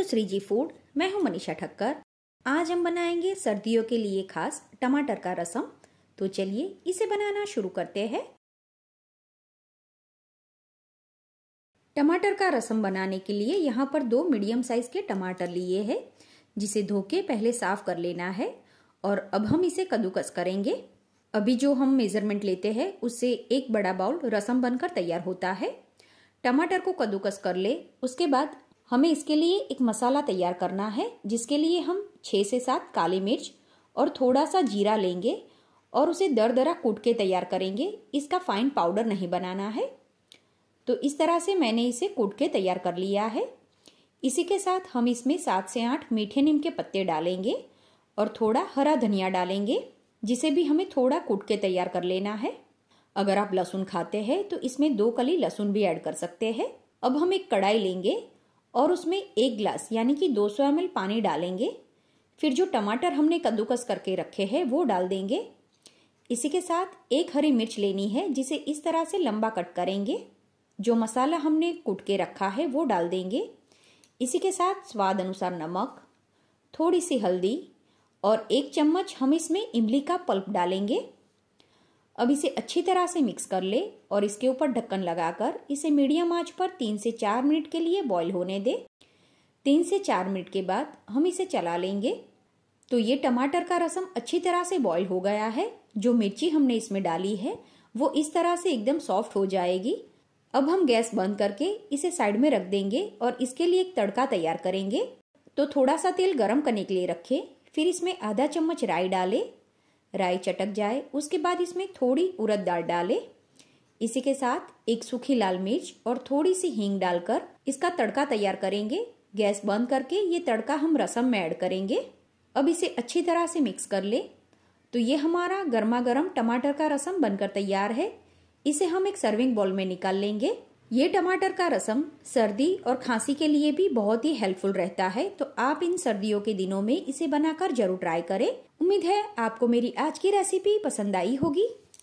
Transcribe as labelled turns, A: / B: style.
A: to Shriji food मैं हूं मनीषा ठक्कर आज हम बनाएंगे सर्दियों के लिए खास टमाटर का रसम तो चलिए इसे बनाना शुरू करते हैं टमाटर का रसम बनाने के लिए यहाँ पर दो मीडियम साइज के टमाटर लिए हैं जिसे धो के पहले साफ कर लेना है और अब हम इसे कद्दूकस करेंगे अभी जो हम मेजरमेंट लेते हैं उससे एक बड़ा बाउल रसम बनकर तैयार होता है टमाटर को कद्दूकस कर ले उसके बाद हमें इसके लिए एक मसाला तैयार करना है जिसके लिए हम छः से सात काली मिर्च और थोड़ा सा जीरा लेंगे और उसे दर दरा कूट के तैयार करेंगे इसका फाइन पाउडर नहीं बनाना है तो इस तरह से मैंने इसे कूट के तैयार कर लिया है इसी के साथ हम इसमें सात से आठ मीठे नीम के पत्ते डालेंगे और थोड़ा हरा धनिया डालेंगे जिसे भी हमें थोड़ा कूट के तैयार कर लेना है अगर आप लहसुन खाते हैं तो इसमें दो कली लहसुन भी ऐड कर सकते हैं अब हम एक कढ़ाई लेंगे और उसमें एक ग्लास यानी कि 200 सौ पानी डालेंगे फिर जो टमाटर हमने कद्दूकस करके रखे हैं वो डाल देंगे इसी के साथ एक हरी मिर्च लेनी है जिसे इस तरह से लंबा कट करेंगे जो मसाला हमने कूट के रखा है वो डाल देंगे इसी के साथ स्वाद अनुसार नमक थोड़ी सी हल्दी और एक चम्मच हम इसमें इमली का पल्प डालेंगे अब इसे अच्छी तरह से मिक्स कर ले और इसके ऊपर ढक्कन लगाकर इसे मीडियम आंच पर तीन से चार मिनट के लिए बॉईल होने दे तीन से चार मिनट के बाद हम इसे चला लेंगे तो ये टमाटर का रसम अच्छी तरह से बॉईल हो गया है जो मिर्ची हमने इसमें डाली है वो इस तरह से एकदम सॉफ्ट हो जाएगी अब हम गैस बंद करके इसे साइड में रख देंगे और इसके लिए एक तड़का तैयार करेंगे तो थोड़ा सा तेल गरम करने के लिए रखें फिर इसमें आधा चम्मच राई डालें राई चटक जाए उसके बाद इसमें थोड़ी उड़द दाल डालें इसी के साथ एक सूखी लाल मिर्च और थोड़ी सी हींग डालकर इसका तड़का तैयार करेंगे गैस बंद करके ये तड़का हम रसम में ऐड करेंगे अब इसे अच्छी तरह से मिक्स कर लें तो ये हमारा गर्मा गर्म टमाटर का रसम बनकर तैयार है इसे हम एक सर्विंग बॉल में निकाल लेंगे ये टमाटर का रसम सर्दी और खांसी के लिए भी बहुत ही हेल्पफुल रहता है तो आप इन सर्दियों के दिनों में इसे बनाकर जरूर ट्राई करें उम्मीद है आपको मेरी आज की रेसिपी पसंद आई होगी